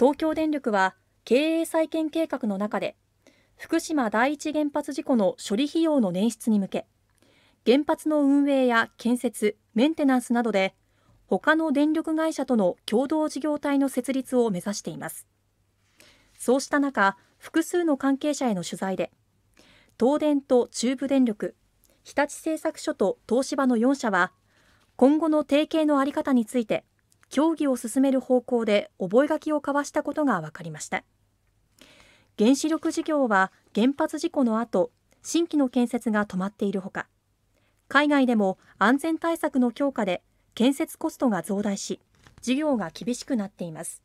東京電力は経営再建計画の中で福島第一原発事故の処理費用の捻出に向け原発の運営や建設メンテナンスなどで他の電力会社との共同事業体の設立を目指していますそうした中複数の関係者への取材で東電と中部電力日立製作所と東芝の4社は今後の提携の在り方について協議を進める方向で覚書を交わしたことが分かりました原子力事業は原発事故の後新規の建設が止まっているほか海外でも安全対策の強化で建設コストが増大し事業が厳しくなっています